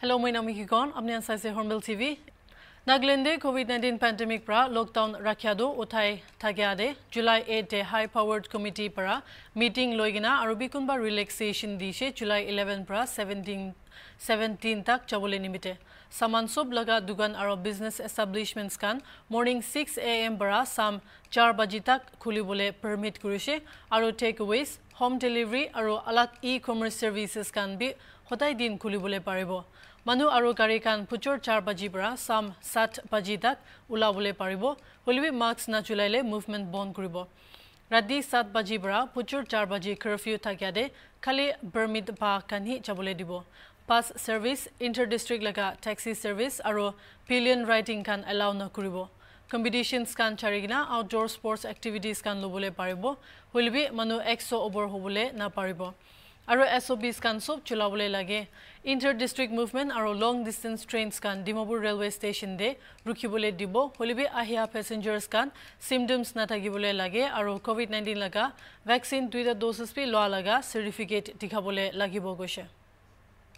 Hello, my name is Hugon. I'm Nyan Saisi Hornbill TV. Naglende COVID-19 pandemic para lockdown rakyado utai tagyade July 8 day high powered committee para meeting loigina arubikunba relaxation dishe July 11 para 17 17 tak chabule nimite saman sob laga dugan aro business establishments kan morning 6 am para sam 4 baji tak khulibole permit kurise aro takeaways home delivery আৰু আলাক e commerce সাৰ্ভিসেস কান B সদাই দিন খুলিবলে পাৰিব মানু আৰু গাড়ি কান পুজোৰ চাৰ বাজি পৰা সাম সাত বাজি তাক উলাবলে পাৰিব হলিবি মাস্ক না চুলাইলে মুভমেন্ট বন্ধ কৰিব ৰাতি সাত বাজি পৰা পুজোৰ চাৰ বাজি কার্ফিউ থাকিয়াতে খালি বার্মিত বা কানি যাবলে দিব পাস সার্ভিস ইন্টার ডিস্ট্রিক্ট লাগা ট্যাক্সি সার্ভিস আর পিলিয়ন রাইডিং কান এলাউ নকরিব কম্পিটিশ্যনছ কান চাৰি কিনা আউটডোৰ স্পৰ্টছ এক্টিভিটিজ কান ল'বলৈ পাৰিব হলবি মানুহ এক্স অ'ভাৰ হ'বলৈ নাপাৰিব আৰু এছ অ' বিছ কান চব চলাবলৈ লাগে ইণ্টাৰ ডিষ্ট্ৰিক্ট মুভমেণ্ট আৰু লং ডিষ্টেঞ্চ ট্ৰেইনছ কান ডিমাপুৰ ৰেলৱে ষ্টেচন দে ৰখিবলৈ দিব হলবি আহি অহা পেছেঞ্জাৰ্ছ কান চিমটমছ নাথাকিবলৈ লাগে আৰু ক'ভিড নাইণ্টিন লগা ভেকচিন দুইটা ড'জেছ পি লোৱা লগা চাৰ্টিফিকেট দেখাবলৈ লাগিব কৈছে